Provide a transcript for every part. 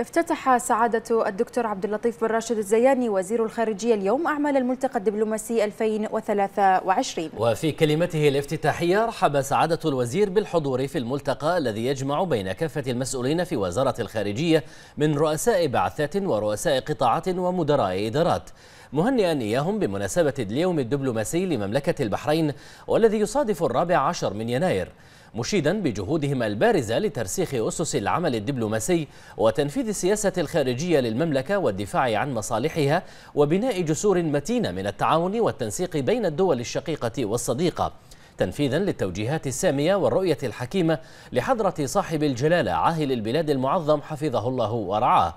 افتتح سعادة الدكتور عبد اللطيف بن راشد الزياني وزير الخارجية اليوم أعمال الملتقى الدبلوماسي 2023 وفي كلمته الافتتاحية رحب سعادة الوزير بالحضور في الملتقى الذي يجمع بين كافة المسؤولين في وزارة الخارجية من رؤساء بعثات ورؤساء قطاعات ومدراء إدارات مهنئا إياهم بمناسبة اليوم الدبلوماسي لمملكة البحرين والذي يصادف الرابع عشر من يناير مشيدا بجهودهم البارزة لترسيخ أسس العمل الدبلوماسي وتنفيذ السياسة الخارجية للمملكة والدفاع عن مصالحها وبناء جسور متينة من التعاون والتنسيق بين الدول الشقيقة والصديقة تنفيذا للتوجيهات السامية والرؤية الحكيمة لحضرة صاحب الجلالة عاهل البلاد المعظم حفظه الله ورعاه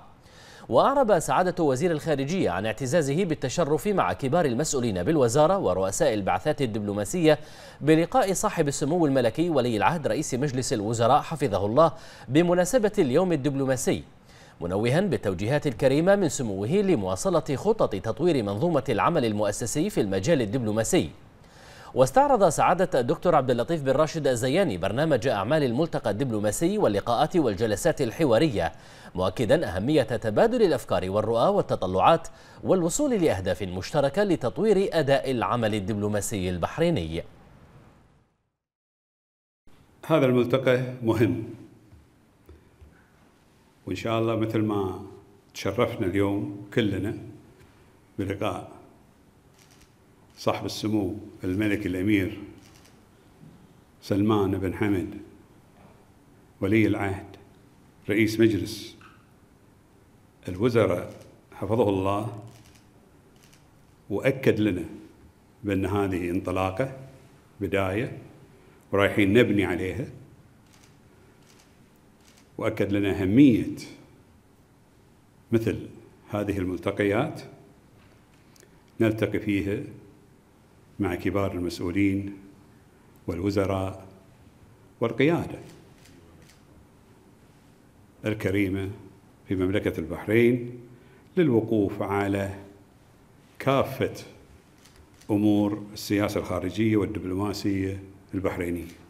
وأعرب سعادة وزير الخارجية عن اعتزازه بالتشرف مع كبار المسؤولين بالوزارة ورؤساء البعثات الدبلوماسية بلقاء صاحب السمو الملكي ولي العهد رئيس مجلس الوزراء حفظه الله بمناسبة اليوم الدبلوماسي منوها بالتوجيهات الكريمة من سموه لمواصلة خطط تطوير منظومة العمل المؤسسي في المجال الدبلوماسي واستعرض سعادة الدكتور عبد اللطيف بن راشد الزياني برنامج أعمال الملتقى الدبلوماسي واللقاءات والجلسات الحوارية مؤكدا أهمية تبادل الأفكار والرؤى والتطلعات والوصول لأهداف مشتركة لتطوير أداء العمل الدبلوماسي البحريني هذا الملتقى مهم وإن شاء الله مثل ما تشرفنا اليوم كلنا بلقاء صاحب السمو الملك الأمير سلمان بن حمد ولي العهد رئيس مجلس الوزراء حفظه الله وأكد لنا بأن هذه انطلاقة بداية ورايحين نبني عليها وأكد لنا أهمية مثل هذه الملتقيات نلتقي فيها مع كبار المسؤولين والوزراء والقيادة الكريمة في مملكة البحرين للوقوف على كافة أمور السياسة الخارجية والدبلوماسية البحرينية